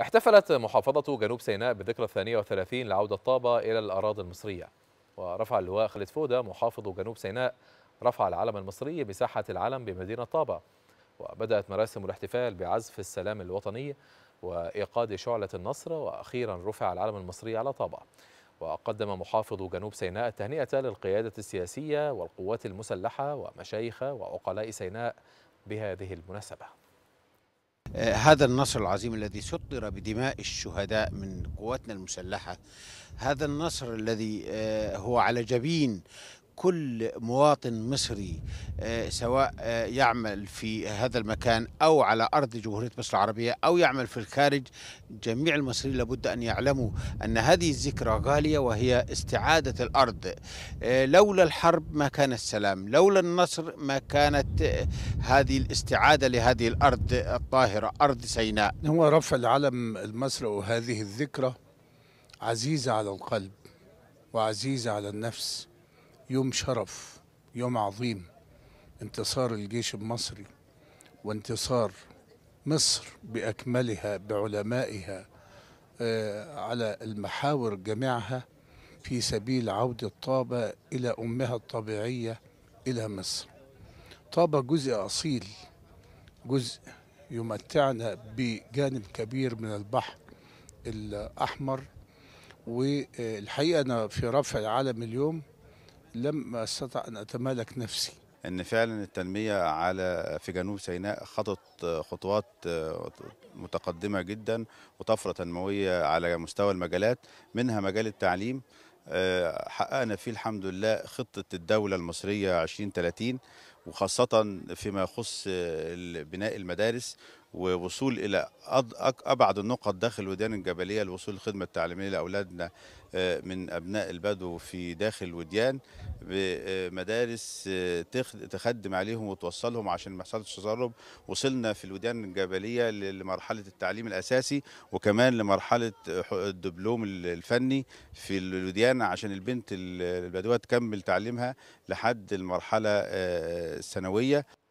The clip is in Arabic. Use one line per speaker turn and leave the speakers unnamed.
احتفلت محافظة جنوب سيناء بالذكرى الثانية والثلاثين لعودة طابة إلى الأراضي المصرية ورفع اللواء خالد فودة محافظ جنوب سيناء رفع العلم المصري بساحة العلم بمدينة طابة وبدأت مراسم الاحتفال بعزف السلام الوطني وإيقاد شعلة النصر وأخيرا رفع العلم المصري على طابة وقدم محافظ جنوب سيناء التهنئة للقيادة السياسية والقوات المسلحة ومشايخ وعقلاء سيناء بهذه المناسبة
آه، هذا النصر العظيم الذي سطر بدماء الشهداء من قواتنا المسلحه هذا النصر الذي آه، هو على جبين كل مواطن مصري آه، سواء آه، يعمل في هذا المكان أو على أرض جمهورية مصر العربية أو يعمل في الخارج جميع المصريين لابد أن يعلموا أن هذه الذكرى غالية وهي استعادة الأرض آه، لولا الحرب ما كان السلام لولا النصر ما كانت هذه الاستعادة لهذه الأرض الطاهرة أرض سيناء هو رفع
العلم المصري وهذه الذكرى عزيزة على القلب وعزيزة على النفس يوم شرف يوم عظيم انتصار الجيش المصري وانتصار مصر باكملها بعلمائها آه، على المحاور جميعها في سبيل عودة طابة إلى أمها الطبيعية إلى مصر طابة جزء أصيل جزء يمتعنا بجانب كبير من البحر الأحمر والحقيقة أنا في رفع العالم اليوم لم استطع ان اتمالك نفسي
ان فعلا التنميه على في جنوب سيناء خطت خطوات متقدمه جدا وطفره تنمويه على مستوى المجالات منها مجال التعليم آه، حققنا فيه الحمد لله خطه الدوله المصريه 2030 وخاصه فيما يخص بناء المدارس ووصول الى ابعد النقط داخل الوديان الجبليه لوصول الخدمه التعليميه لاولادنا آه، من ابناء البدو في داخل الوديان بمدارس آه، آه، تخدم عليهم وتوصلهم عشان ما يحصلش تسرب وصلنا في الوديان الجبليه لمرحله التعليم الاساسي وكمان لمرحله الدبلوم الفني في الوديان عشان البنت البدويه تكمل تعليمها لحد المرحله الثانويه